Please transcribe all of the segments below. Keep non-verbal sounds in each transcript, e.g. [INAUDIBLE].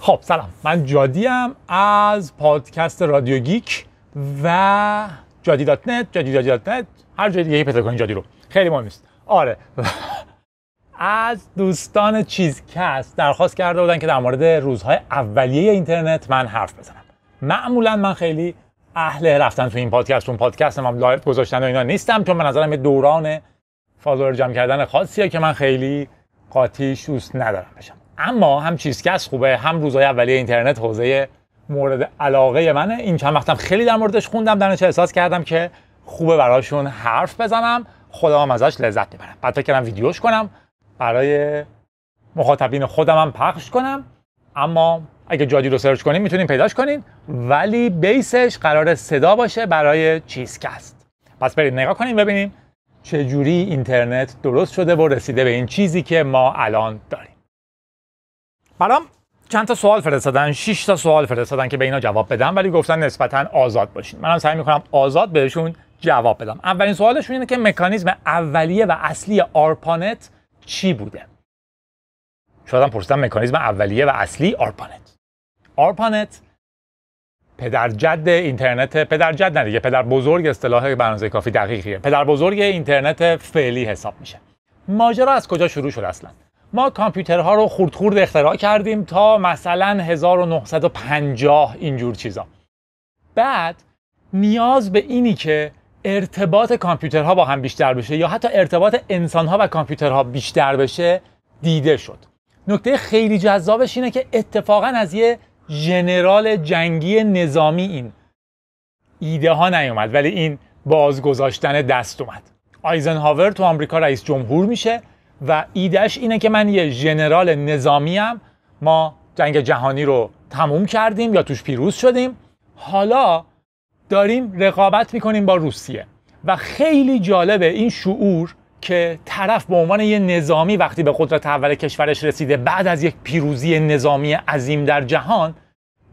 خب سلام من جادی ام از پادکست رادیو گیک و جادی دات نت جادی جادی دات نت هر جای دیگه پیدا کنید جادی رو خیلی مهم است آره [LAUGHS] از دوستان چیزکست درخواست کرده بودن که در مورد روزهای اولیه اینترنت من حرف بزنم معمولا من خیلی اهل رفتن تو این پادکست اون پادکست هم لایو گذاشتن و اینا نیستم چون به نظرم یه دوران فالوور جمع کردن خاصیه که من خیلی قاطی شوست ندارم بشم اما هم خوبه هم روزهای اولیه اینترنت حوزه مورد علاقه منه این چند وقتم خیلی در موردش خوندم در احساس کردم که خوبه براشون حرف بزنم خدا ازش لذت میبرم بعد کردم ویدیوش کنم برای مخاطبین خودم هم پخش کنم اما اگه جادی رو سرچ کنین میتونین پیداش کنین ولی بیسش قرار صدا باشه برای چیزکست پس برید نگاه کنین ببینیم چجوری اینترنت درست شده و رسیده به این چیزی که ما الان داریم برام چند تا سوال فرستادن 6 تا سوال فرستادن که به اینا جواب بدم ولی گفتن نسبتا آزاد باشین منم سعی میکنم آزاد بهشون جواب بدم اولین سوالشون اینه که مکانیزم اولیه و اصلی آرپانت چی بوده شاید پرسیدم مکانیزم اولیه و اصلی آرپانت آرپانت پدر جد اینترنت پدر جد نه دیگه پدر بزرگ اصطلاح برنامه کافی دقیقیه پدر بزرگ اینترنت فعلی حساب میشه ماجرا از کجا شروع شد اصلا ما کامپیوترها رو خورد خورد اختراع کردیم تا مثلا 1950 اینجور چیزا بعد نیاز به اینی که ارتباط کامپیوترها با هم بیشتر بشه یا حتی ارتباط انسانها و کامپیوترها بیشتر بشه دیده شد نکته خیلی جذابش اینه که اتفاقا از یه ژنرال جنگی نظامی این ایده ها نیومد ولی این بازگذاشتن دست اومد آیزنهاور تو آمریکا رئیس جمهور میشه و ایدهش اینه که من یه ژنرال نظامیم ما جنگ جهانی رو تموم کردیم یا توش پیروز شدیم حالا داریم رقابت میکنیم با روسیه و خیلی جالبه این شعور که طرف به عنوان یه نظامی وقتی به قدرت اول کشورش رسیده بعد از یک پیروزی نظامی عظیم در جهان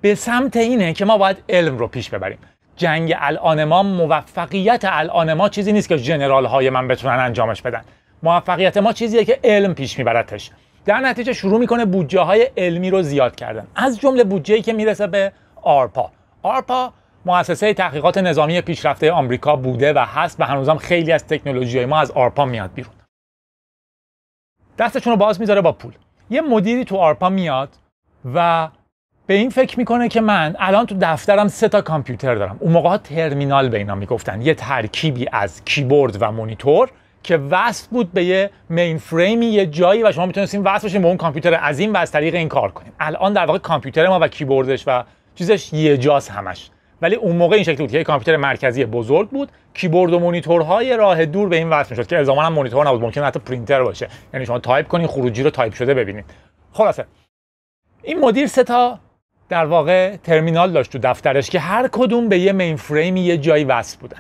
به سمت اینه که ما باید علم رو پیش ببریم جنگ الان ما موفقیت الان ما چیزی نیست که جنرال های من بتونن انجامش بدن موفقیت ما چیزیه که علم پیش میبردش در نتیجه شروع میکنه بودجه های علمی رو زیاد کردن از جمله بودجه که میرسه به آرپا آرپا مؤسسه تحقیقات نظامی پیشرفته آمریکا بوده و هست و هنوزم خیلی از تکنولوژی ما از آرپا میاد بیرون دستشون رو باز میذاره با پول یه مدیری تو آرپا میاد و به این فکر میکنه که من الان تو دفترم سه تا کامپیوتر دارم اون موقع ترمینال به اینا میگفتن یه ترکیبی از کیبورد و مونیتور که وصل بود به یه مین فریمی یه جایی و شما میتونستین وصل بشین به اون کامپیوتر عظیم و از طریق این کار کنیم الان در واقع کامپیوتر ما و کیبوردش و چیزش یه جاست همش ولی اون موقع این شکلی بود که یه کامپیوتر مرکزی بزرگ بود کیبورد و مونیتورهای راه دور به این وصل میشد که الزاما هم مونیتور نبود ممکن حتی پرینتر باشه یعنی شما تایپ کنین خروجی رو تایپ شده ببینید خلاصه این مدیر سه تا در واقع ترمینال داشت تو دفترش که هر کدوم به یه مین فریمی یه جایی وصل بودن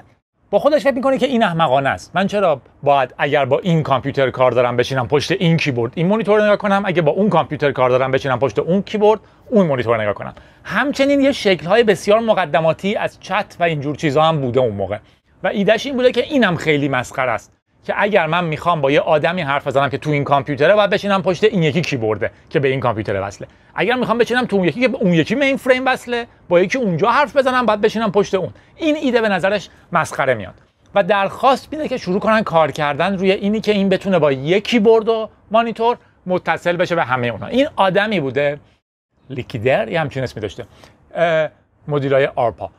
با خودش فکر میکنه که این احمقانه است من چرا باید اگر با این کامپیوتر کار دارم بشینم پشت این کیبورد این مانیتور نگاه کنم اگه با اون کامپیوتر کار دارم بشینم پشت اون کیبورد اون مانیتور نگاه کنم همچنین یه شکل های بسیار مقدماتی از چت و اینجور چیزها هم بوده اون موقع و ایدهش این بوده که اینم خیلی مسخره است که اگر من میخوام با یه آدمی حرف بزنم که تو این کامپیوتره باید بشینم پشت این یکی کیبورده که به این کامپیوتر وصله اگر میخوام بشینم تو اون یکی که اون یکی مین فریم وصله با یکی اونجا حرف بزنم باید بشینم پشت اون این ایده به نظرش مسخره میاد و درخواست میده که شروع کنن کار کردن روی اینی که این بتونه با یک کیبورد و مانیتور متصل بشه به همه اونها این آدمی بوده لیکیدر یا همچین اسمی داشته مدیرای آرپا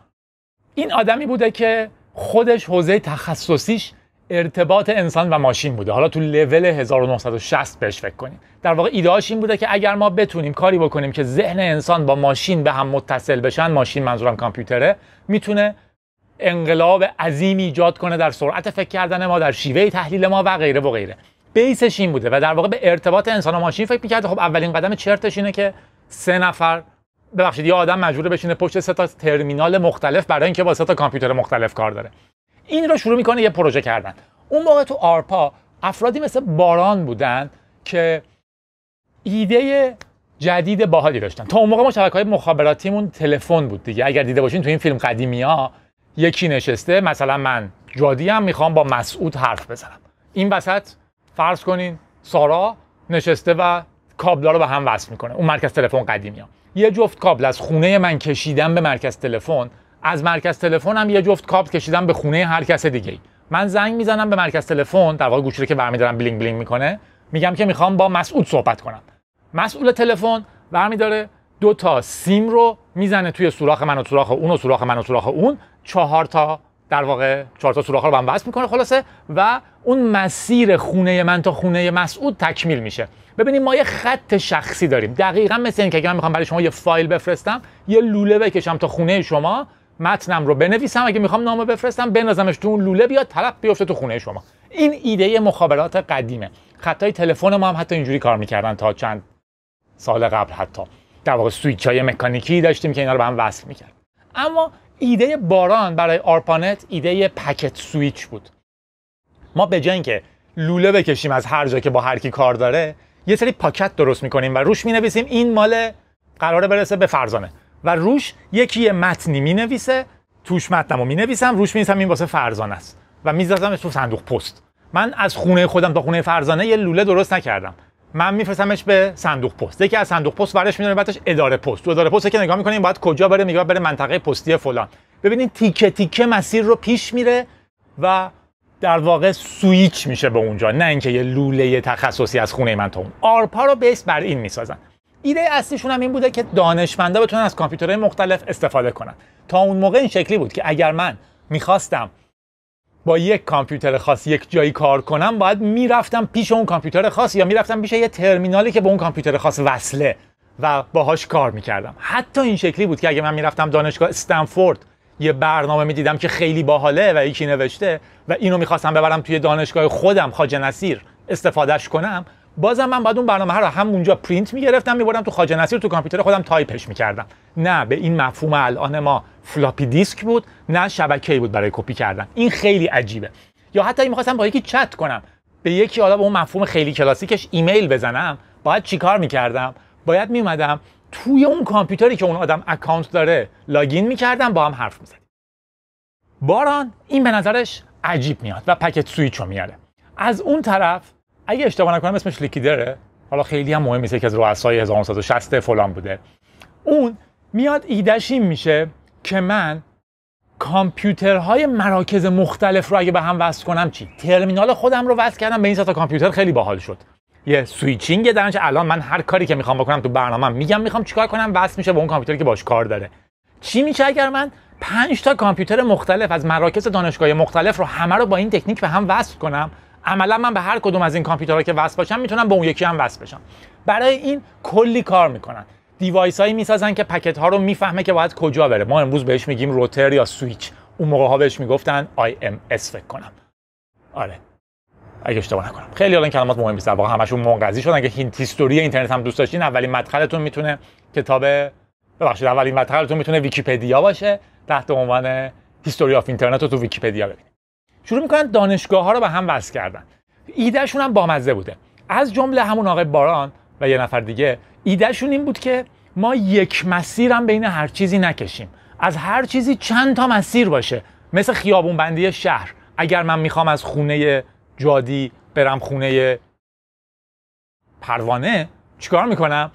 این آدمی بوده که خودش حوزه تخصصیش ارتباط انسان و ماشین بوده حالا تو لول 1960 بهش فکر کنیم در واقع ایدهاش این بوده که اگر ما بتونیم کاری بکنیم که ذهن انسان با ماشین به هم متصل بشن ماشین منظورم کامپیوتره میتونه انقلاب عظیمی ایجاد کنه در سرعت فکر کردن ما در شیوه تحلیل ما و غیره و غیره بیسش این بوده و در واقع به ارتباط انسان و ماشین فکر میکرده خب اولین قدم چرتش اینه که سه نفر ببخشید یه آدم مجبور بشینه پشت سه تا ترمینال مختلف برای اینکه با سه تا کامپیوتر مختلف کار داره این رو شروع میکنه یه پروژه کردن اون موقع تو آرپا افرادی مثل باران بودن که ایده جدید باحالی داشتن تا اون موقع ما شبکه های مخابراتیمون تلفن بود دیگه اگر دیده باشین تو این فیلم قدیمی ها یکی نشسته مثلا من جادی هم میخوام با مسعود حرف بزنم این وسط فرض کنین سارا نشسته و کابلا رو به هم وصل میکنه اون مرکز تلفن قدیمی ها. یه جفت کابل از خونه من کشیدم به مرکز تلفن از مرکز تلفن هم یه جفت کابل کشیدم به خونه هر کس دیگه من زنگ میزنم به مرکز تلفن در واقع گوشی که برمیدارم بلینگ بلینگ میکنه میگم که میخوام با مسعود صحبت کنم مسئول تلفن برمیداره دو تا سیم رو میزنه توی سوراخ من و سوراخ اون و سوراخ من و سوراخ اون چهار تا در واقع چهار تا سوراخ رو به هم وصل میکنه خلاصه و اون مسیر خونه من تا خونه مسعود تکمیل میشه ببینید ما یه خط شخصی داریم دقیقا مثل اینکه اگه من میخوام برای شما یه فایل بفرستم یه لوله بکشم تا خونه شما متنم رو بنویسم اگه میخوام نامه بفرستم بندازمش تو اون لوله بیاد طلب بیفته تو خونه شما این ایده مخابرات قدیمه خطای تلفن ما هم حتی اینجوری کار میکردن تا چند سال قبل حتی در واقع سویچ های مکانیکی داشتیم که اینا رو به هم وصل میکرد اما ایده باران برای آرپانت ایده پکت سویچ بود ما به جای اینکه لوله بکشیم از هر جا که با هر کی کار داره یه سری پاکت درست میکنیم و روش مینویسیم این مال قراره برسه به فرزانه و روش یکی یه متنی می نویسه توش متنمو می نویسم روش می نویسم این واسه فرزانه است و میذارمش تو صندوق پست من از خونه خودم تا خونه فرزانه یه لوله درست نکردم من میفرستمش به صندوق پست یکی از صندوق پست برش میدونه بعدش اداره پست تو اداره پست که نگاه میکنین باید کجا بره میگه بره منطقه پستی فلان ببینین تیکه تیکه مسیر رو پیش میره و در واقع سویچ میشه به اونجا نه اینکه یه لوله تخصصی از خونه من تا اون آرپا رو بیس بر این میسازن ایده اصلیشون هم این بوده که دانشمندا بتونن از کامپیوترهای مختلف استفاده کنن تا اون موقع این شکلی بود که اگر من میخواستم با یک کامپیوتر خاص یک جایی کار کنم باید میرفتم پیش اون کامپیوتر خاص یا میرفتم پیش یه ترمینالی که به اون کامپیوتر خاص وصله و باهاش کار میکردم حتی این شکلی بود که اگر من میرفتم دانشگاه استنفورد یه برنامه میدیدم که خیلی باحاله و یکی نوشته و اینو میخواستم ببرم توی دانشگاه خودم خاجه نصیر استفادهش کنم بازم من باید اون برنامه رو همونجا پرینت میگرفتم میبردم تو خاجه نصیر تو کامپیوتر خودم تایپش میکردم نه به این مفهوم الان ما فلاپی دیسک بود نه شبکه‌ای بود برای کپی کردن این خیلی عجیبه یا حتی میخواستم با یکی چت کنم به یکی حالا به اون مفهوم خیلی کلاسیکش ایمیل بزنم باید چیکار میکردم باید میومدم توی اون کامپیوتری که اون آدم اکانت داره لاگین میکردم با هم حرف میزدیم باران این به نظرش عجیب میاد و پکت سویچ رو میاره از اون طرف اگه اشتباه نکنم اسمش لیکیدره حالا خیلی هم مهم نیست یکی از رؤسای 1960 فلان بوده اون میاد ایدش این میشه که من کامپیوترهای مراکز مختلف رو اگه به هم وصل کنم چی ترمینال خودم رو وصل کردم به این تا کامپیوتر خیلی باحال شد یه سویچینگ در الان من هر کاری که میخوام بکنم تو برنامه میگم میخوام چیکار کنم وصل میشه به اون کامپیوتری که باش کار داره چی میشه اگر من 5 تا کامپیوتر مختلف از مراکز دانشگاهی مختلف رو همه رو با این تکنیک به هم وصل کنم عملا من به هر کدوم از این کامپیوترها که وصل باشم میتونم به اون یکی هم وصل بشم برای این کلی کار میکنن دیوایس هایی میسازن که پکت ها رو میفهمه که باید کجا بره ما امروز بهش میگیم روتر یا سویچ اون موقع ها بهش میگفتن اس فکر کنم آره اگه اشتباه نکنم خیلی الان کلمات مهم نیست واقعا همشون منقضی شدن اگه این هیستوری اینترنت هم دوست داشتین اولین مدخلتون میتونه کتاب ببخشید اولین مدخلتون میتونه ویکی‌پدیا باشه تحت عنوان هیستوری اف اینترنت رو تو ویکی‌پدیا شروع میکنن دانشگاه ها رو به هم وصل کردن ایدهشون هم بامزه بوده از جمله همون آقای باران و یه نفر دیگه ایدهشون این بود که ما یک مسیر هم بین هر چیزی نکشیم از هر چیزی چند تا مسیر باشه مثل خیابون بندی شهر اگر من میخوام از خونه جادی برم خونه پروانه چیکار میکنم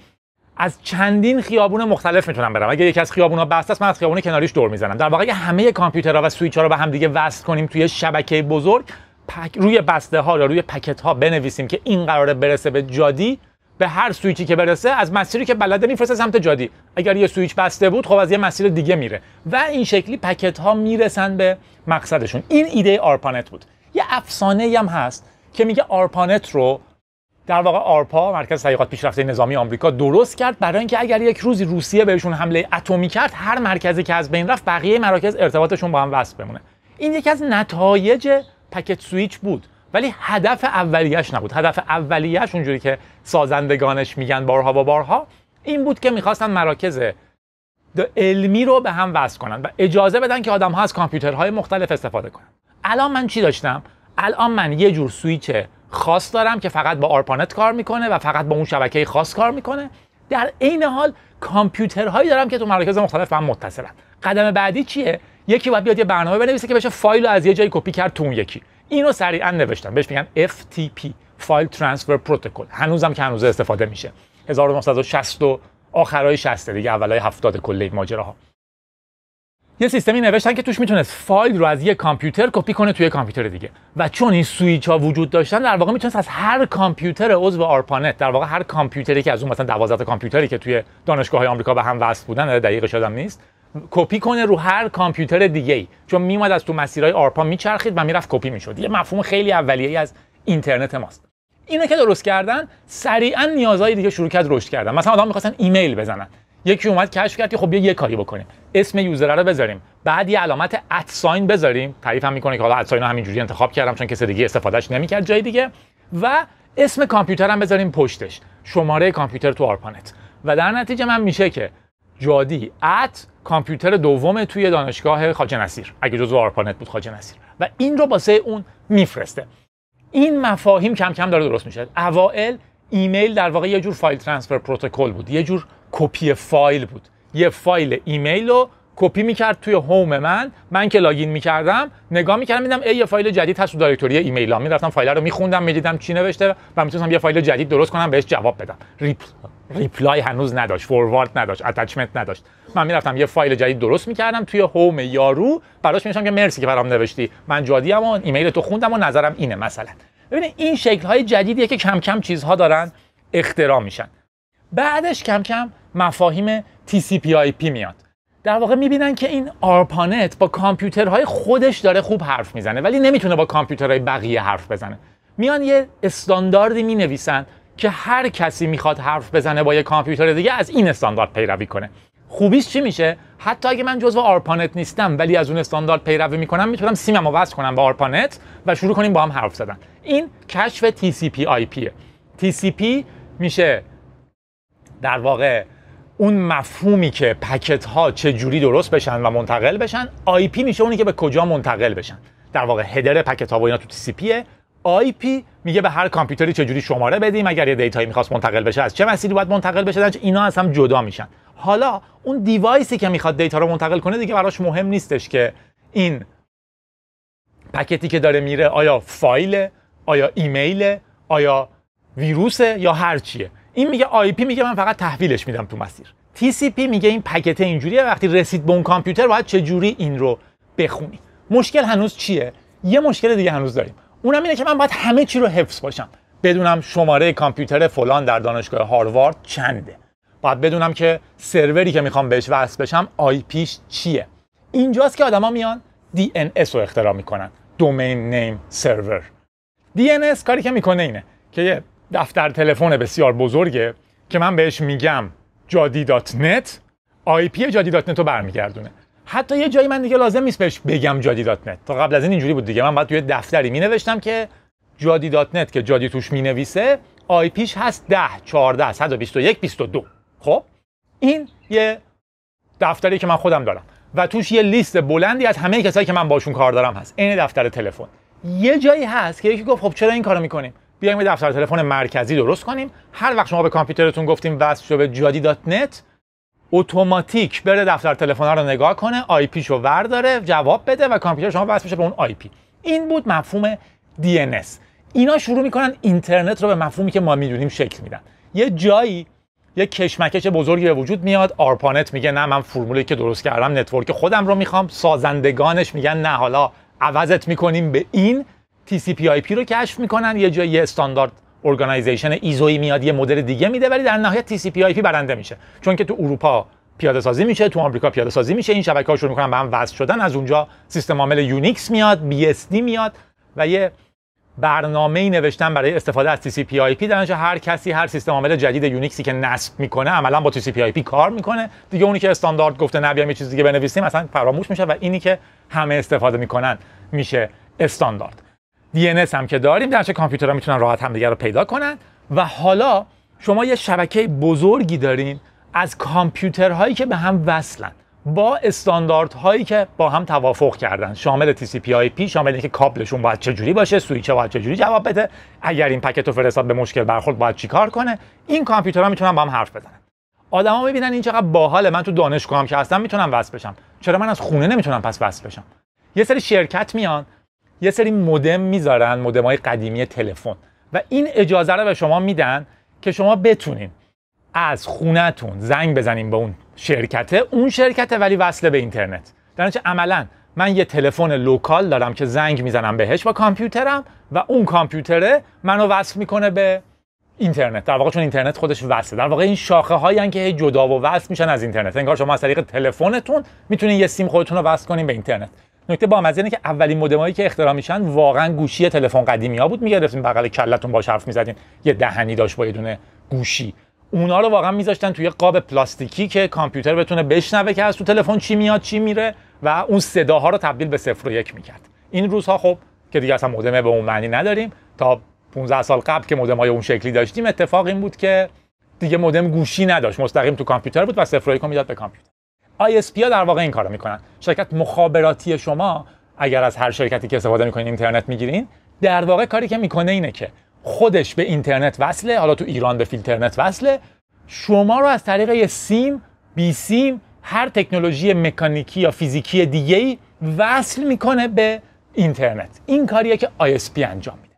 از چندین خیابون مختلف میتونم برم اگه یکی از خیابون‌ها بسته است من از خیابون کناریش دور میزنم در واقع همه کامپیوترها و ها رو به هم دیگه وصل کنیم توی شبکه بزرگ پک روی بسته ها یا روی پکت ها بنویسیم که این قراره برسه به جادی به هر سویچی که برسه از مسیری که بلده میفرسته سمت جادی اگر یه سویچ بسته بود خب از یه مسیر دیگه میره و این شکلی پکت ها میرسن به مقصدشون این ایده آرپانت بود یه افسانه هم هست که میگه آرپانت رو در واقع آرپا مرکز تحقیقات پیشرفته نظامی آمریکا درست کرد برای اینکه اگر یک روزی روسیه بهشون حمله اتمی کرد هر مرکزی که از بین رفت بقیه مراکز ارتباطشون با هم وصل بمونه این یکی از نتایج پکت سویچ بود ولی هدف اولیش نبود هدف اولیش اونجوری که سازندگانش میگن بارها با بارها این بود که میخواستن مراکز علمی رو به هم وصل کنن و اجازه بدن که آدم ها از کامپیوترهای مختلف استفاده کنن الان من چی داشتم الان من یه جور سویچ خاص دارم که فقط با آرپانت کار میکنه و فقط با اون شبکه خاص کار میکنه در عین حال کامپیوترهایی دارم که تو مراکز مختلف با هم متصلن قدم بعدی چیه یکی باید بیاد یه برنامه بنویسه که بشه فایل رو از یه جایی کپی کرد تو اون یکی اینو سریعا نوشتم بهش میگن FTP فایل ترانسفر پروتکل هنوزم که هنوز استفاده میشه 1960 و آخرای 60 دیگه اولای 70 کله ماجراها یه سیستمی نوشتن که توش میتونست فایل رو از یه کامپیوتر کپی کنه توی کامپیوتر دیگه و چون این سویچ ها وجود داشتن در واقع میتونست از هر کامپیوتر عضو آرپانت در واقع هر کامپیوتری که از اون مثلا 12 کامپیوتری که توی دانشگاه های آمریکا به هم وصل بودن دقیق شدم نیست کپی کنه رو هر کامپیوتر دیگه ای چون میومد از تو مسیرهای آرپا میچرخید و میرفت کپی میشد یه مفهوم خیلی اولیه ای از اینترنت ماست اینا که درست کردن سریعا نیازهای دیگه شروع کرد رشد کردن مثلا آدم میخواستن ایمیل بزنن یکی اومد کشف کرد که خب بیا یه کاری بکنیم اسم یوزر رو بذاریم بعد یه علامت ساین بذاریم تعریف هم میکنه که حالا ات ساین همینجوری انتخاب کردم چون کسی دیگه استفادهش نمیکرد جای دیگه و اسم کامپیوتر هم بذاریم پشتش شماره کامپیوتر تو آرپانت و در نتیجه من میشه که جادی ات کامپیوتر دوم توی دانشگاه خاجه نصیر اگه جزو آرپانت بود خاجه نصیر و این رو باسه اون میفرسته این مفاهیم کم کم داره درست میشه اوائل ایمیل در واقع یه جور فایل ترانسفر پروتکل بود یه جور کپی فایل بود یه فایل ایمیل رو کپی میکرد توی هوم من من که لاگین میکردم نگاه میکردم میدم ای یه فایل جدید هست تو دایرکتوری ایمیل هم میرفتم فایل رو میخوندم میدیدم چی نوشته و میتونستم یه فایل جدید درست کنم بهش جواب بدم ریپ ریپلای هنوز نداشت فوروارد نداشت اتچمنت نداشت من میرفتم یه فایل جدید درست میکردم توی هوم یارو براش میشم که مرسی که برام نوشتی من جادی و ایمیل تو خوندم و نظرم اینه مثلا ببین این شکل های جدیدیه که کم کم چیزها دارن اختراع میشن بعدش کم کم مفاهیم TCP/IP میاد در واقع میبینن که این آرپانت با کامپیوترهای خودش داره خوب حرف میزنه ولی نمیتونه با کامپیوترهای بقیه حرف بزنه میان یه استانداردی مینویسن که هر کسی میخواد حرف بزنه با یه کامپیوتر دیگه از این استاندارد پیروی کنه خوبیش چی میشه حتی اگه من جزو آرپانت نیستم ولی از اون استاندارد پیروی میکنم میتونم سیمم رو وصل کنم به آرپانت و شروع کنیم با هم حرف زدن این کشف TCP IP TCP میشه در واقع اون مفهومی که پکت ها چه جوری درست بشن و منتقل بشن آی پی میشه اونی که به کجا منتقل بشن در واقع هدر پکت ها و اینا تو تی آی پی میگه به هر کامپیوتری چه جوری شماره بدیم اگر یه دیتایی میخواست منتقل بشه از چه مسیری باید منتقل بشه اینا از هم جدا میشن حالا اون دیوایسی که میخواد دیتا رو منتقل کنه دیگه براش مهم نیستش که این پکتی که داره میره آیا فایل آیا ایمیل آیا ویروسه یا هر چیه این میگه آی پی میگه من فقط تحویلش میدم تو مسیر TCP میگه این پکت اینجوریه وقتی رسید به اون کامپیوتر باید چه جوری این رو بخونی مشکل هنوز چیه یه مشکل دیگه هنوز داریم اونم اینه که من باید همه چی رو حفظ باشم بدونم شماره کامپیوتر فلان در دانشگاه هاروارد چنده باید بدونم که سروری که میخوام بهش وصل بشم آی پیش چیه اینجاست که آدما میان DNS رو اختراع میکنن دومین نیم سرور DNS کاری که میکنه اینه که یه دفتر تلفن بسیار بزرگه که من بهش میگم جادی دات نت آی پی جادی دات نت رو برمیگردونه حتی یه جایی من دیگه لازم نیست بهش بگم جادی دات نت تا قبل از این اینجوری بود دیگه من بعد توی دفتری می نوشتم که جادی دات نت که جادی توش می نویسه آی پیش هست 10 14 121 22 خب این یه دفتری که من خودم دارم و توش یه لیست بلندی از همه کسایی که من باشون کار دارم هست این دفتر تلفن یه جایی هست که یکی گفت خب چرا این کارو میکنیم بیایم به دفتر تلفن مرکزی درست کنیم هر وقت شما به کامپیوترتون گفتیم وصل شو به جادی اتوماتیک بره دفتر تلفن رو نگاه کنه آی پی شو ورداره جواب بده و کامپیوتر شما وصل میشه به اون آی پی این بود مفهوم DNS اینا شروع میکنن اینترنت رو به مفهومی که ما میدونیم شکل میدن یه جایی یه کشمکش بزرگی به وجود میاد آرپانت میگه نه من فرمولی که درست کردم نتورک خودم رو میخوام سازندگانش میگن نه حالا عوضت میکنیم به این TCP/IP رو کشف میکنن یه جایی استاندارد ارگانایزیشن ایزوی میاد یه مدل دیگه میده ولی در نهایت TCP/IP برنده میشه چون که تو اروپا پیاده سازی میشه تو آمریکا پیاده سازی میشه این شبکه ها شروع میکنن به هم وصل شدن از اونجا سیستم عامل یونیکس میاد BSD میاد و یه برنامه ای نوشتن برای استفاده از TCP/IP در هر کسی هر سیستم عامل جدید یونیکسی که نصب میکنه عملا با TCP/IP کار میکنه دیگه اونی که استاندارد گفته نبیام یه چیز دیگه بنویسیم مثلا فراموش میشه و اینی که همه استفاده میکنن میشه استاندارد DNS هم که داریم در چه کامپیوترها میتونن راحت همدیگه رو پیدا کنن و حالا شما یه شبکه بزرگی دارین از کامپیوترهایی که به هم وصلن با استانداردهایی که با هم توافق کردن شامل TCP/IP شامل اینکه کابلشون باید جوری باشه سوئیچ باید جوری جواب بده اگر این پکت رو فرستاد به مشکل برخورد باید چیکار کنه این کامپیوترها میتونن با هم حرف بزنن آدما میبینن این چقدر باحاله من تو دانشگاهم که هستم میتونم وصل بشم چرا من از خونه نمیتونم پس وصل بشم یه سری شرکت میان یه سری مودم میذارن مودم های قدیمی تلفن و این اجازه رو به شما میدن که شما بتونین از خونهتون زنگ بزنین به اون شرکته اون شرکته ولی وصله به اینترنت در نتیجه عملا من یه تلفن لوکال دارم که زنگ میزنم بهش با کامپیوترم و اون کامپیوتره منو وصل میکنه به اینترنت در واقع چون اینترنت خودش وصله در واقع این شاخه هایی که جدا و وصل میشن از اینترنت انگار شما از طریق تلفنتون میتونین یه سیم خودتون رو وصل کنین به اینترنت نکته با اینه که اولین مدمایی که اختراع میشن واقعا گوشی تلفن قدیمی ها بود میگرفتین بغل کلتون باش حرف میزدین یه دهنی داشت با یه دونه گوشی اونا رو واقعا میذاشتن توی قاب پلاستیکی که کامپیوتر بتونه بشنوه که از تو تلفن چی میاد چی میره و اون صداها رو تبدیل به صفر و یک میکرد این روزها خب که دیگه اصلا مودم به اون معنی نداریم تا 15 سال قبل که مودمای اون شکلی داشتیم اتفاق این بود که دیگه مودم گوشی نداشت مستقیم تو کامپیوتر بود و صفر و یک میداد به کامپیوتر ISP ها در واقع این کارو میکنن شرکت مخابراتی شما اگر از هر شرکتی که استفاده میکنین اینترنت میگیرین در واقع کاری که میکنه اینه که خودش به اینترنت وصله حالا تو ایران به فیلترنت وصله شما رو از طریق یه سیم بی سیم هر تکنولوژی مکانیکی یا فیزیکی دیگه ای وصل میکنه به اینترنت این کاریه که ISP انجام میده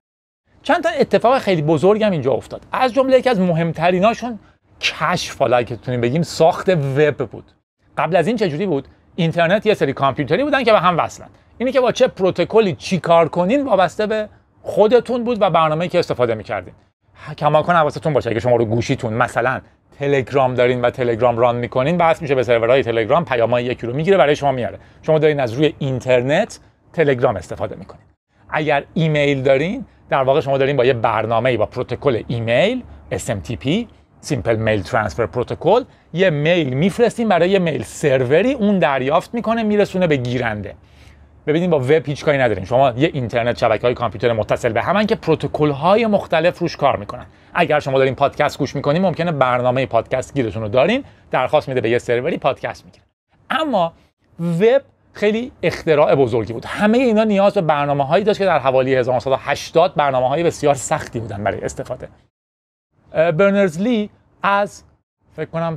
چند تا اتفاق خیلی بزرگم اینجا افتاد از جمله یکی از مهمتریناشون کشف حالا که بگیم ساخت وب بود قبل از این چجوری بود اینترنت یه سری کامپیوتری بودن که به هم وصلن اینی که با چه پروتکلی چیکار کنین وابسته به خودتون بود و برنامه‌ای که استفاده می‌کردین کماکان حواستون باشه اگه شما رو گوشیتون مثلا تلگرام دارین و تلگرام ران میکنین بحث میشه به سرورهای تلگرام پیامای یکی رو میگیره برای شما میاره شما دارین از روی اینترنت تلگرام استفاده میکنین اگر ایمیل دارین در واقع شما دارین با یه برنامه با پروتکل ایمیل SMTP سیمپل میل ترانسفر پروتکل یه میل میفرستیم برای یه میل سروری اون دریافت میکنه میرسونه به گیرنده ببینید با وب هیچ کاری نداریم شما یه اینترنت شبکه های کامپیوتر متصل به همن که پروتکل های مختلف روش کار میکنن اگر شما دارین پادکست گوش میکنین ممکنه برنامه پادکست گیرتون رو دارین درخواست میده به یه سروری پادکست میگیره اما وب خیلی اختراع بزرگی بود همه اینا نیاز به برنامه هایی داشت که در حوالی 1980 برنامه بسیار سختی بودن برای استفاده برنرز لی از فکر کنم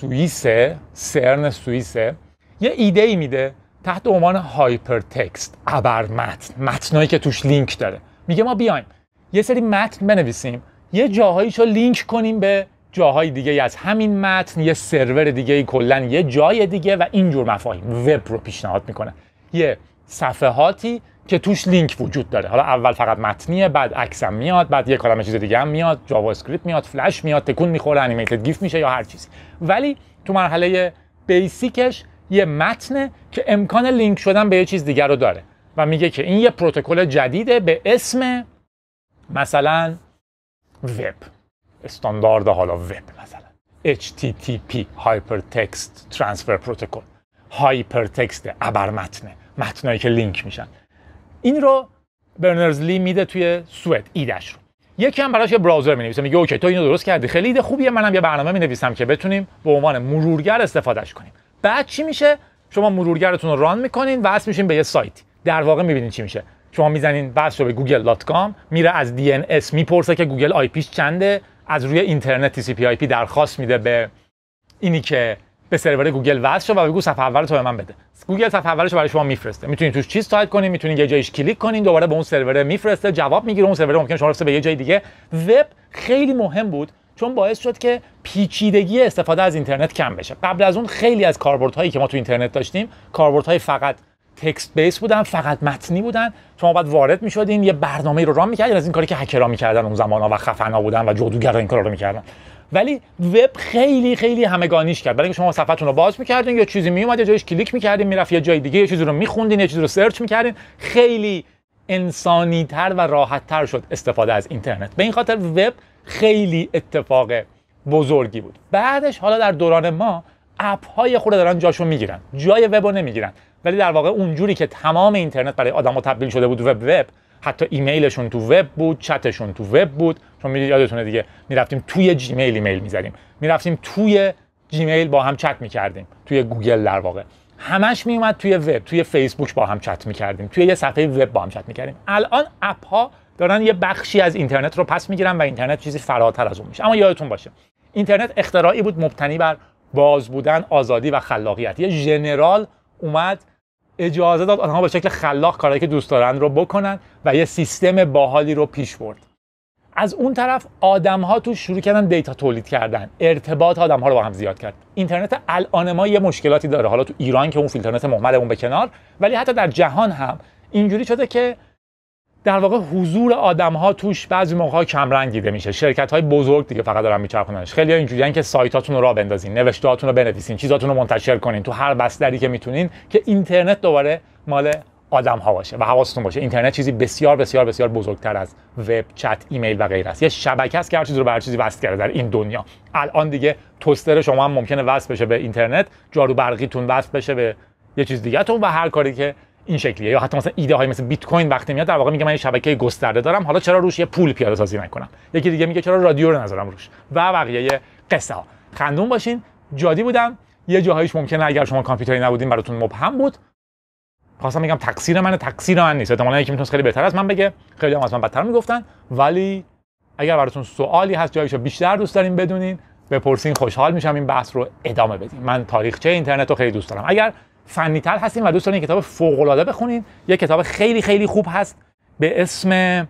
سوئیس سرن سوئیس یه ایده ای میده تحت عنوان هایپر تکست ابر متن متنایی که توش لینک داره میگه ما بیایم یه سری متن بنویسیم یه جاهاییشو لینک کنیم به جاهای دیگه ای از همین متن یه سرور دیگه کلا یه جای دیگه و اینجور مفاهیم وب رو پیشنهاد میکنه یه صفحاتی که توش لینک وجود داره حالا اول فقط متنیه بعد عکسم میاد بعد یه کلمه چیز دیگه هم میاد جاوا اسکریپت میاد فلش میاد تکون میخوره انیمیتد گیف میشه یا هر چیزی ولی تو مرحله بیسیکش یه متنه که امکان لینک شدن به یه چیز دیگر رو داره و میگه که این یه پروتکل جدیده به اسم مثلا وب استاندارد حالا وب مثلا HTTP Hypertext Transfer Protocol هایپرتکست ابرمتنه متنایی که لینک میشن این رو برنرز لی میده توی سوئد ایدش رو یکی هم براش یه براوزر مینویسه میگه اوکی تو اینو درست کردی خیلی ایده خوبیه منم یه برنامه مینویسم که بتونیم به عنوان مرورگر استفادهش کنیم بعد چی میشه شما مرورگرتون رو ران میکنین و میشین به یه سایت در واقع میبینین چی میشه شما میزنین بحث رو به گوگل دات کام میره از اس میپرسه که گوگل آی پیش چنده از روی اینترنت آی IP درخواست میده به اینی که به سرور گوگل واسه شو و بگو صفحه اول تو به من بده گوگل صفحه اولش برای شما میفرسته میتونید توش چیز تایپ کنین میتونید یه جایش کلیک کنین دوباره به اون سرور میفرسته جواب میگیره اون سرور ممکن شما رو به یه جای دیگه وب خیلی مهم بود چون باعث شد که پیچیدگی استفاده از اینترنت کم بشه قبل از اون خیلی از کاربردهایی که ما تو اینترنت داشتیم کاربردهای فقط تکست بیس بودن فقط متنی بودن شما باید وارد میشدین یه برنامه رو ران میکردین از این کاری که هکرها میکردن اون زمان ها و خفنا بودن و جادوگرا این کارا رو میکردن ولی وب خیلی خیلی همگانیش کرد برای شما صفحتون رو باز میکردین یا چیزی میومد یا جایش کلیک میکردین میرفت یا جای دیگه یه چیزی رو میخوندین یه چیزی رو سرچ میکردین خیلی انسانی تر و راحت تر شد استفاده از اینترنت به این خاطر وب خیلی اتفاق بزرگی بود بعدش حالا در دوران ما اپ های خود دارن جاشو میگیرن جای وب رو نمیگیرن ولی در واقع اونجوری که تمام اینترنت برای آدم تبدیل شده بود وب وب حتی ایمیلشون تو وب بود چتشون تو وب بود چون یادتونه دیگه میرفتیم توی جیمیل ایمیل میزدیم میرفتیم توی جیمیل با هم چت میکردیم توی گوگل در واقع همش میومد توی وب توی فیسبوک با هم چت میکردیم توی یه صفحه وب با هم چت میکردیم الان اپ ها دارن یه بخشی از اینترنت رو پس میگیرن و اینترنت چیزی فراتر از اون میشه اما یادتون باشه اینترنت اختراعی بود مبتنی بر باز بودن آزادی و خلاقیت یه ژنرال اومد اجازه داد آنها به شکل خلاق کارهایی که دوست دارند رو بکنن و یه سیستم باحالی رو پیش برد از اون طرف آدم ها تو شروع کردن دیتا تولید کردن ارتباط آدم ها رو با هم زیاد کرد اینترنت الان ما یه مشکلاتی داره حالا تو ایران که اون فیلترنت محمد اون به کنار ولی حتی در جهان هم اینجوری شده که در واقع حضور آدم ها توش بعضی موقع کم رنگ دیده میشه شرکت های بزرگ دیگه فقط دارن میچرخوننش خیلی اینجوریان که هاتون رو راه بندازین هاتون رو بنویسین چیزاتون رو منتشر کنین تو هر بستری که میتونین که اینترنت دوباره مال آدم ها باشه و حواستون باشه اینترنت چیزی بسیار بسیار بسیار بزرگتر از وب چت ایمیل و غیره است یه شبکه است که هر چیزی رو به هر چیزی وصل کرده در این دنیا الان دیگه توستر شما هم ممکنه وصل بشه به اینترنت جارو برقیتون وصل بشه به یه چیز دیگه تون و هر کاری که این شکلیه یا حتی مثلا ایده های مثل بیت کوین وقتی میاد در واقع میگه من یه شبکه گسترده دارم حالا چرا روش یه پول پیاده سازی نکنم یکی دیگه میگه چرا رادیو رو نذارم روش و بقیه قصه ها خندون باشین جادی بودم یه جاهایش ممکنه اگر شما کامپیوتری نبودین براتون مبهم بود خواستم میگم تقصیر منه تقصیر من نیست احتمالاً یکی میتونست خیلی بهتر از من بگه خیلی هم از من بدتر میگفتن ولی اگر براتون سوالی هست جایشو بیشتر دوست دارین بدونین بپرسین خوشحال میشم این بحث رو ادامه بدیم من تاریخچه اینترنت رو خیلی دوست دارم اگر تر هستین و دوست دارین کتاب فوق العاده بخونین یه کتاب خیلی خیلی خوب هست به اسم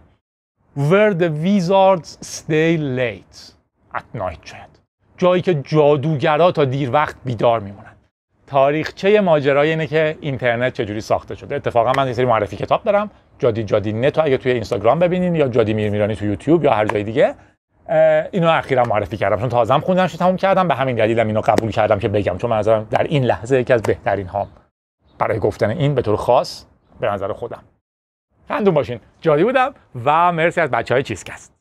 Where the Wizards Stay Late at Night شاید جایی که جادوگرا تا دیر وقت بیدار میمونن تاریخچه ماجرای اینه که اینترنت چجوری ساخته شده اتفاقا من یه سری معرفی کتاب دارم جادی جادی نتو اگه توی اینستاگرام ببینین یا جادی میرمیرانی تو یوتیوب یا هر جای دیگه اینو اخیرا معرفی کردم چون تازم رو تموم کردم به همین دلیلم اینو قبول کردم که بگم چون منظرم در این لحظه یکی از بهترین هام برای گفتن این به طور خاص به نظر خودم خندون باشین جاری بودم و مرسی از بچه های چیزکست